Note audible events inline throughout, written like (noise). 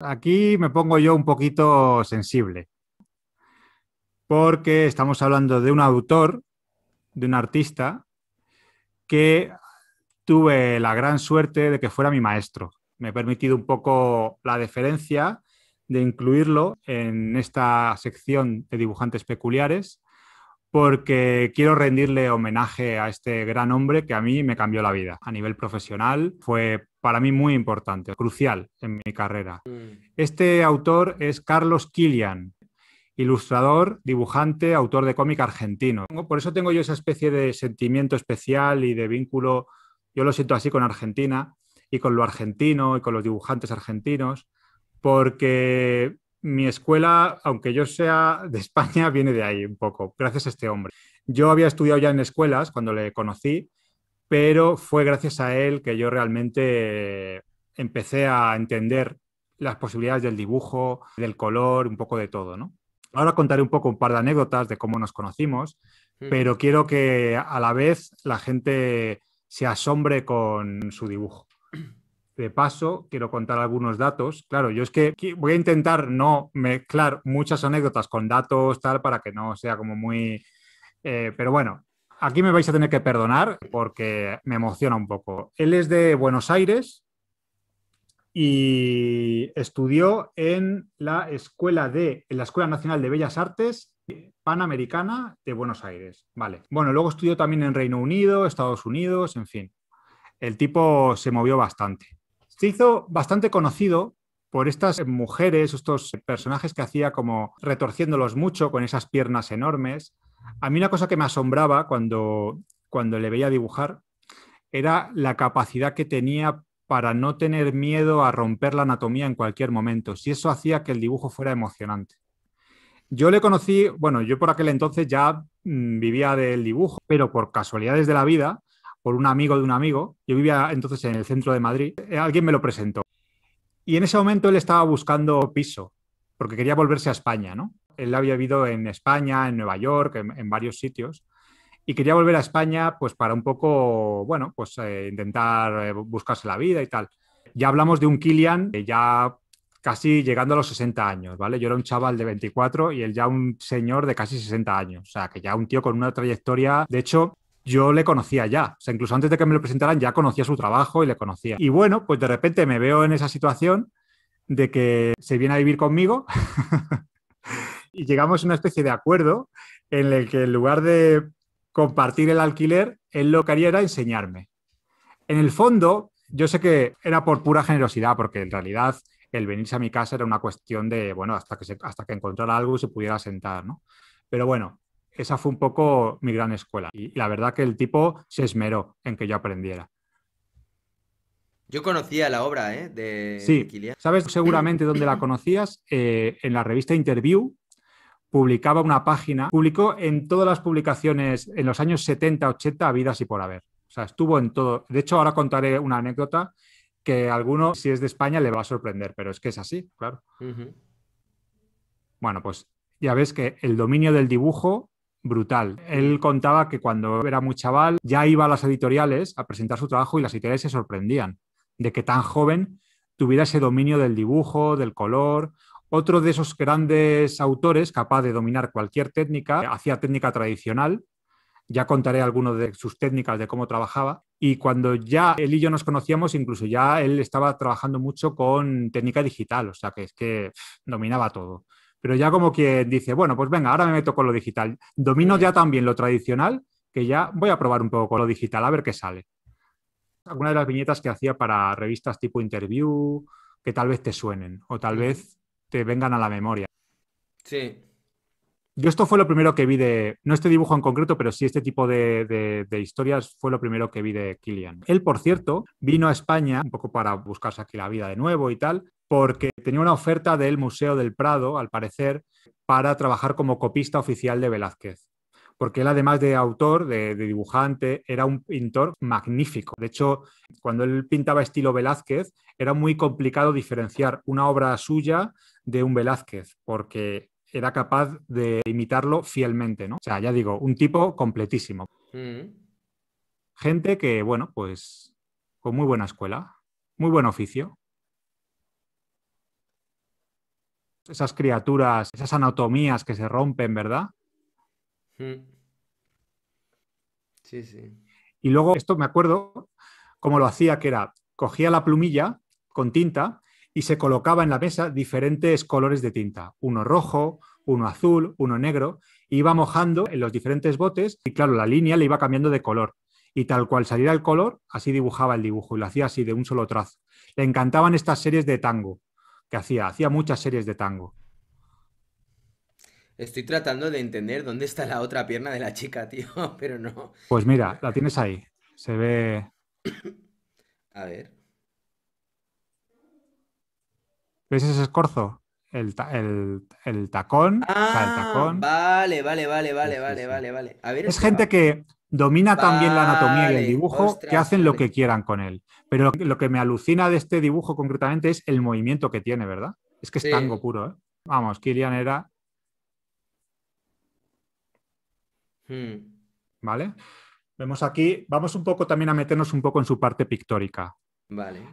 Aquí me pongo yo un poquito sensible, porque estamos hablando de un autor, de un artista, que tuve la gran suerte de que fuera mi maestro. Me he permitido un poco la deferencia de incluirlo en esta sección de dibujantes peculiares, porque quiero rendirle homenaje a este gran hombre que a mí me cambió la vida. A nivel profesional fue para mí muy importante, crucial en mi carrera. Mm. Este autor es Carlos Kilian, ilustrador, dibujante, autor de cómic argentino. Por eso tengo yo esa especie de sentimiento especial y de vínculo, yo lo siento así con Argentina y con lo argentino y con los dibujantes argentinos, porque mi escuela, aunque yo sea de España, (laughs) viene de ahí un poco, gracias a este hombre. Yo había estudiado ya en escuelas cuando le conocí pero fue gracias a él que yo realmente empecé a entender las posibilidades del dibujo, del color, un poco de todo, ¿no? Ahora contaré un poco un par de anécdotas de cómo nos conocimos, hmm. pero quiero que a la vez la gente se asombre con su dibujo. De paso, quiero contar algunos datos. Claro, yo es que voy a intentar no mezclar muchas anécdotas con datos, tal, para que no sea como muy... Eh, pero bueno, aquí me vais a tener que perdonar porque me emociona un poco. Él es de Buenos Aires y estudió en la Escuela, de, la Escuela Nacional de Bellas Artes Panamericana de Buenos Aires. Vale. Bueno, luego estudió también en Reino Unido, Estados Unidos, en fin. El tipo se movió bastante. Se hizo bastante conocido por estas mujeres, estos personajes que hacía como retorciéndolos mucho con esas piernas enormes a mí una cosa que me asombraba cuando, cuando le veía dibujar era la capacidad que tenía para no tener miedo a romper la anatomía en cualquier momento, si eso hacía que el dibujo fuera emocionante. Yo le conocí, bueno, yo por aquel entonces ya mm, vivía del dibujo, pero por casualidades de la vida, por un amigo de un amigo, yo vivía entonces en el centro de Madrid, eh, alguien me lo presentó. Y en ese momento él estaba buscando piso, porque quería volverse a España, ¿no? él había vivido en España, en Nueva York, en, varios sitios. Y quería volver a España, pues para un poco, bueno, pues eh, intentar eh, buscarse la vida y tal. Ya hablamos de un Kilian, que eh, ya casi llegando a los 60 años, ¿vale? Yo era un chaval de 24 y él ya un señor de casi 60 años, o sea, que ya un tío con una trayectoria, de hecho, yo le conocía ya, o sea, incluso antes de que me lo presentaran ya conocía su trabajo y le conocía. Y bueno, pues de repente me veo en esa situación de que se viene a vivir conmigo (laughs) y llegamos a una especie de acuerdo en el que en lugar de compartir el alquiler, él lo que haría era enseñarme. En el fondo, yo sé que era por pura generosidad, porque en realidad el venirse a mi casa era una cuestión de, bueno, hasta que, hasta que encontrara algo y se pudiera sentar, ¿no? Pero bueno, esa fue un poco mi gran escuela. Y la verdad que el tipo se esmeró en que yo aprendiera. Yo conocía la obra ¿eh? de, sí. ¿Sabes seguramente dónde la conocías? Eh, en la revista Interview publicaba una página, publicó en todas las publicaciones en los años 70, 80, vidas y por haber. O sea, estuvo en todo. De hecho, ahora contaré una anécdota que a alguno, si es de España, le va a sorprender, pero es que es así, claro. Bueno, pues ya ves que el dominio del dibujo, brutal. Él contaba que cuando era muy chaval ya iba a las editoriales a presentar su trabajo y las editoriales se sorprendían de que tan joven tuviera ese dominio del dibujo, del color, otro de esos grandes autores, capaz de dominar cualquier técnica, eh, hacía técnica tradicional. Ya contaré algunas de sus técnicas de cómo trabajaba. Y cuando ya él y yo nos conocíamos, incluso ya él estaba trabajando mucho con técnica digital, o sea que es que dominaba todo. Pero ya como quien dice, bueno, pues venga, ahora me meto con lo digital. Domino ya también lo tradicional, que ya voy a probar un poco con lo digital, a ver qué sale. Algunas de las viñetas que hacía para revistas tipo Interview, que tal vez te suenen, o tal vez te vengan a la memoria. Sí. Yo esto fue lo primero que vi de, no este dibujo en concreto, pero sí este tipo de, historias fue lo primero que vi de Killian. Él, por cierto, vino a España un poco para buscarse aquí la vida de nuevo y tal, porque tenía una oferta del Museo del Prado, al parecer, para trabajar como copista oficial de Velázquez. Porque él, además de autor, de dibujante, era un pintor magnífico. De hecho, cuando él pintaba estilo Velázquez, era muy complicado diferenciar una obra suya de un Velázquez, porque era capaz de imitarlo fielmente, ¿no? O sea, ya digo, un tipo completísimo. Mm. Gente que, bueno, pues con muy buena escuela, muy buen oficio. Esas criaturas, esas anatomías que se rompen, ¿verdad? Mm. Sí, sí. Y luego, esto me acuerdo, cómo lo hacía, que era, cogía la plumilla con tinta y se colocaba en la mesa diferentes colores de tinta, uno rojo, uno azul, uno negro, iba mojando en los diferentes botes y claro, la línea le iba cambiando de color. Y tal cual saliera el color, así dibujaba el dibujo y lo hacía así de un solo trazo. Le encantaban estas series de tango que hacía, hacía muchas series de tango. Estoy tratando de entender dónde está la otra pierna de la chica, (laughs) tío, pero no. Pues mira, la tienes ahí. Se ve. A ver. ¿Ves ese escorzo? El, ah, tacón. Vale, vale, vale, vale, vale, vale, vale. es gente que domina también la anatomía y el dibujo, que hacen lo que quieran con él. Pero lo que me alucina de este dibujo concretamente es el movimiento que tiene, ¿verdad? Es que es tango puro, ¿eh? Vamos, Kilian era. Hmm. ¿Vale? Vemos aquí, vamos un poco también a meternos un poco en su parte pictórica.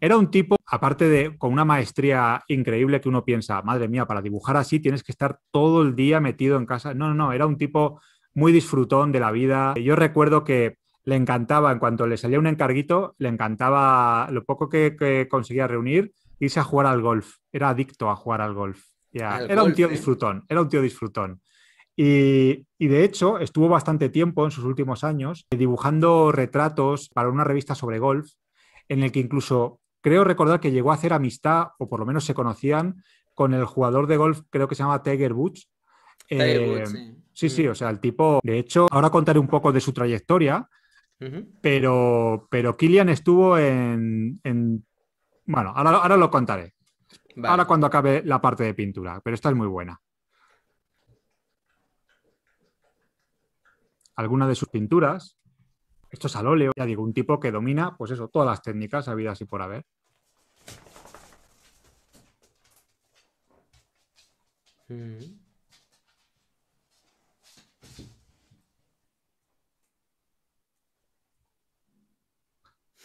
Era un tipo, aparte de con una maestría increíble que uno piensa, madre mía, para dibujar así tienes que estar todo el día metido en casa. No, no, no, era un tipo muy disfrutón de la vida. Yo recuerdo que le encantaba, en cuanto le salía un encarguito, le encantaba lo poco que, conseguía reunir, irse a jugar al golf. Era adicto a jugar al golf. Era un tío ¿eh? disfrutón, era un tío disfrutón. y, de hecho estuvo bastante tiempo en sus últimos años dibujando retratos para una revista sobre golf en el que incluso creo recordar que llegó a hacer amistad, o por lo menos se conocían, con el jugador de golf, creo que se llama Tiger eh, Woods. sí. sí, o sea, el tipo, de hecho, ahora contaré un poco de su trayectoria, pero, pero Killian estuvo en... bueno, ahora, lo contaré. Ahora cuando acabe la parte de pintura, pero esta es muy buena. Algunas de sus pinturas esto es al óleo, ya digo, un tipo que domina, pues eso, todas las técnicas habidas y por haber.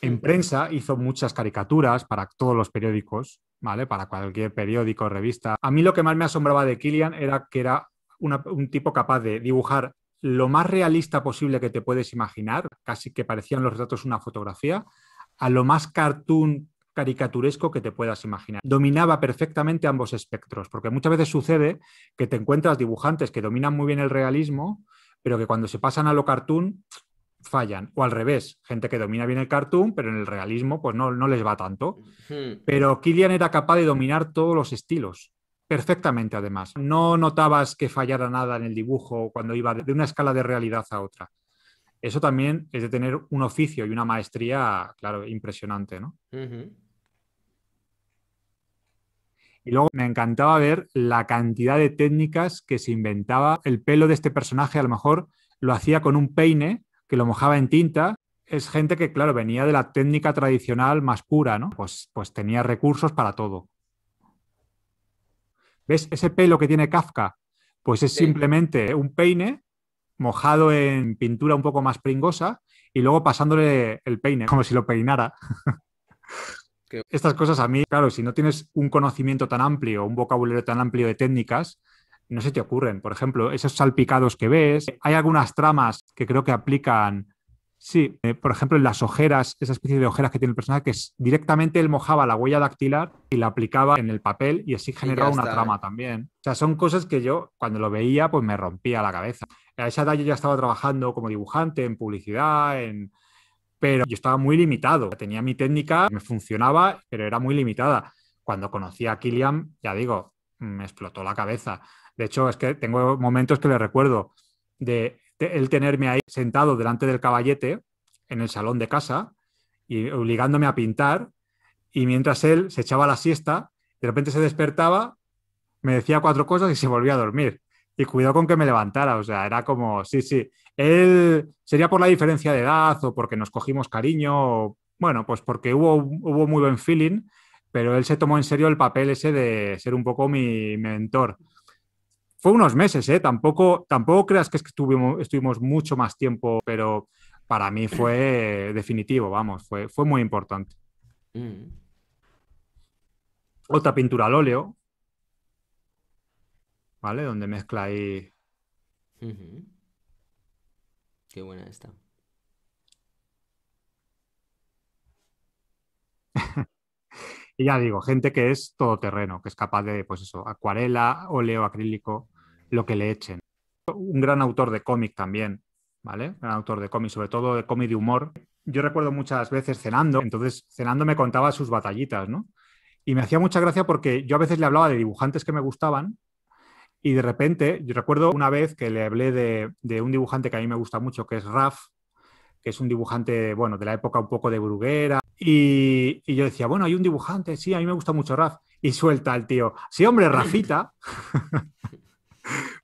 En prensa hizo muchas caricaturas para todos los periódicos, ¿vale? Para cualquier periódico, revista. A mí lo que más me asombraba de Killian era que era un tipo capaz de dibujar lo más realista posible que te puedes imaginar, casi que parecían los retratos una fotografía, a lo más cartoon caricaturesco que te puedas imaginar. Dominaba perfectamente ambos espectros, porque muchas veces sucede que te encuentras dibujantes que dominan muy bien el realismo, pero que cuando se pasan a lo cartoon fallan, o al revés, gente que domina bien el cartoon, pero en el realismo pues no, no les va tanto. Hmm. Pero Killian era capaz de dominar todos los estilos perfectamente además. No notabas que fallara nada en el dibujo cuando iba de una escala de realidad a otra. Eso también es de tener un oficio y una maestría, claro, impresionante, ¿no? Y luego me encantaba ver la cantidad de técnicas que se inventaba. El pelo de este personaje a lo mejor lo hacía con un peine que lo mojaba en tinta. Es gente que, claro, venía de la técnica tradicional más pura, ¿no? Pues, pues tenía recursos para todo. ¿Ves ese pelo que tiene Kafka? Pues es simplemente un peine mojado en pintura un poco más pringosa y luego pasándole el peine, como si lo peinara. (laughs) Estas cosas a mí, claro, si no tienes un conocimiento tan amplio, un vocabulario tan amplio de técnicas, no se te ocurren. Por ejemplo, esos salpicados que ves, hay algunas tramas que creo que aplican Sí, eh, por ejemplo, en las ojeras, esa especie de ojeras que tiene el personaje, que es directamente él mojaba la huella dactilar y la aplicaba en el papel y así generaba una trama ¿eh? también. O sea, son cosas que yo cuando lo veía, pues me rompía la cabeza. A esa edad yo ya estaba trabajando como dibujante, en publicidad, en... pero yo estaba muy limitado. Tenía mi técnica, me funcionaba, pero era muy limitada. Cuando conocí a Kilian, ya digo, me explotó la cabeza. De hecho, es que tengo momentos que le recuerdo de el tenerme ahí sentado delante del caballete en el salón de casa y obligándome a pintar. Y mientras él se echaba la siesta, de repente se despertaba, me decía cuatro cosas y se volvía a dormir. Y cuidado con que me levantara, o sea, era como, sí, sí, él sería por la diferencia de edad o porque nos cogimos cariño, bueno, pues porque hubo, hubo muy buen feeling, pero él se tomó en serio el papel ese de ser un poco mi mentor fue unos meses, ¿eh? Tampoco, tampoco creas que, estuvimos, estuvimos mucho más tiempo, pero para mí mm. fue definitivo, vamos, fue, fue muy importante. Mm. Otra pintura al óleo, ¿vale? Donde mezcla ahí... Qué buena esta. (laughs) Y ya digo, gente que es todo terreno, que es capaz de, pues eso, acuarela, óleo, acrílico, lo que le echen. Un gran autor de cómic también, ¿vale? Gran autor de cómic, sobre todo de cómic de humor. Yo recuerdo muchas veces cenando, entonces cenando me contaba sus batallitas, ¿no? Y me hacía mucha gracia porque yo a veces le hablaba de dibujantes que me gustaban y de repente, yo recuerdo una vez que le hablé de, de un dibujante que a mí me gusta mucho, que es Raf, que es un dibujante, bueno, de la época un poco de Bruguera, y, yo decía, bueno, hay un dibujante, sí, a mí me gusta mucho Raf. Y suelta el tío, sí, hombre, Rafita. (laughs)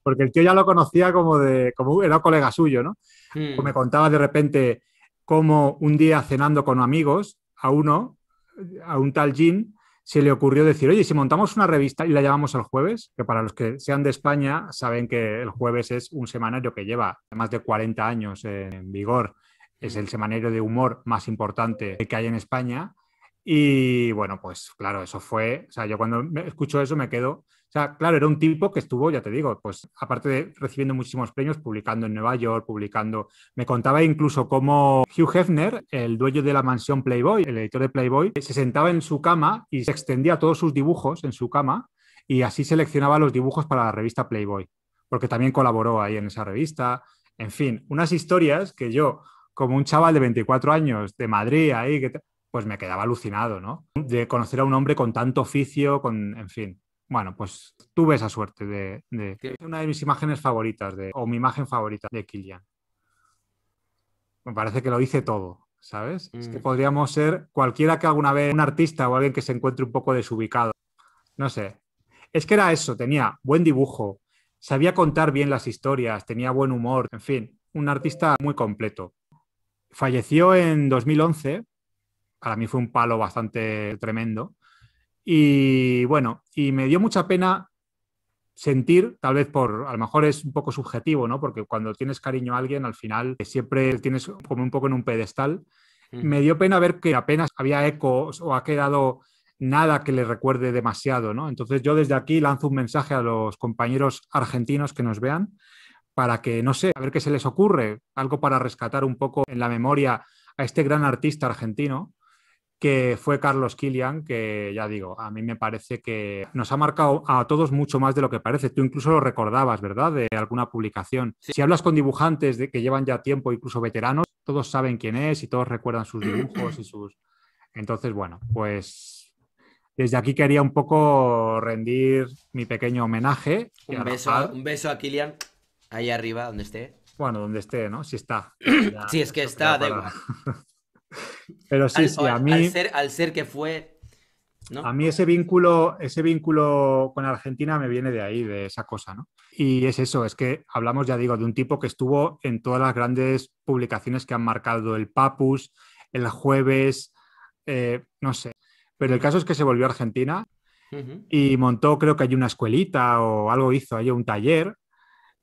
Porque el tío ya lo conocía como de, como era colega suyo, ¿no? Pues hmm. Me contaba de repente cómo un día cenando con amigos, a uno, a un tal Jim, se le ocurrió decir, oye, si montamos una revista y la llamamos el jueves, que para los que sean de España saben que el jueves es un semanario que lleva más de 40 años en vigor es el semanario de humor más importante que hay en España. Y bueno, pues claro, eso fue, o sea, yo cuando escucho eso me quedo, o sea, claro, era un tipo que estuvo, ya te digo, pues aparte de recibiendo muchísimos premios, publicando en Nueva York, publicando, me contaba incluso cómo Hugh Hefner, el dueño de la mansión Playboy, el editor de Playboy, se sentaba en su cama y se extendía todos sus dibujos en su cama y así seleccionaba los dibujos para la revista Playboy, porque también colaboró ahí en esa revista. En fin, unas historias que yo como un chaval de 24 años de Madrid ahí, pues me quedaba alucinado, ¿no? De conocer a un hombre con tanto oficio, con, en fin. Bueno, pues tuve esa suerte de, de... una de mis imágenes favoritas o mi imagen favorita de Kilian. Me parece que lo dice todo, ¿sabes? Es que mm. podríamos ser cualquiera que alguna vez, un artista o alguien que se encuentre un poco desubicado. No sé. Es que era eso, tenía buen dibujo, sabía contar bien las historias, tenía buen humor, en fin, un artista muy completo. Falleció en 2011, para mí fue un palo bastante tremendo. Y bueno, y me dio mucha pena sentir, tal vez por, a lo mejor es un poco subjetivo, ¿no? Porque cuando tienes cariño a alguien, al final siempre tienes como un poco en un pedestal. Mm. Me dio pena ver que apenas había ecos o ha quedado nada que le recuerde demasiado, ¿no? Entonces yo desde aquí lanzo un mensaje a los compañeros argentinos que nos vean para que, no sé, a ver qué se les ocurre, algo para rescatar un poco en la memoria a este gran artista argentino que fue Carlos Kilian, que ya digo, a mí me parece que nos ha marcado a todos mucho más de lo que parece. Tú incluso lo recordabas, ¿verdad? De alguna publicación. Si hablas con dibujantes de, que llevan ya tiempo, incluso veteranos, todos saben quién es y todos recuerdan sus dibujos y (clears throat) sus... Entonces, bueno, pues desde aquí quería un poco rendir mi pequeño homenaje. un beso a Kilian. Ahí arriba, donde esté. Bueno, donde esté, ¿no? Si está. (clears throat) sí, es que está, (laughs) Pero sí, sí, a mí. Al ser, que fue. A mí ese vínculo, ese vínculo con Argentina me viene de ahí, de esa cosa, ¿no? Y es eso, es que hablamos, ya digo, de un tipo que estuvo en todas las grandes publicaciones que han marcado el Papus, el jueves, eh, no sé. Pero el caso es que se volvió a Argentina y montó, creo que hay una escuelita o algo hizo, hay un taller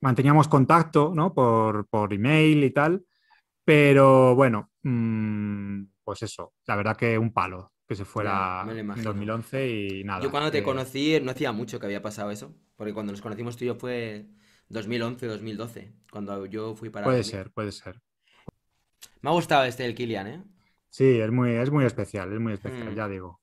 manteníamos contacto, ¿no? Por, email y tal, pero bueno, mm, pues eso, la verdad que un palo que se fuera en 2011 y nada. Yo cuando te eh, conocí no hacía mucho que había pasado eso, porque cuando nos conocimos tú y yo fue 2011, 2012, cuando yo fui para... Puede ser, puede ser. Me ha gustado este del Kilian, ¿eh? Sí, es muy, es muy especial, es muy especial, mm. ya digo.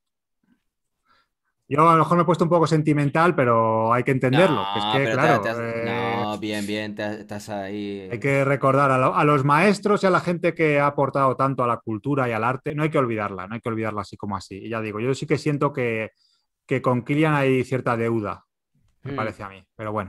Yo a lo mejor me he puesto un poco sentimental, pero hay que entenderlo. es que, claro, eh, bien, bien, estás ahí. Hay que recordar a, los maestros y a la gente que ha aportado tanto a la cultura y al arte, no hay que olvidarla, no hay que olvidarla así como así. Y ya digo, yo sí que siento que, con Kilian hay cierta deuda, me mm. parece a mí, pero bueno.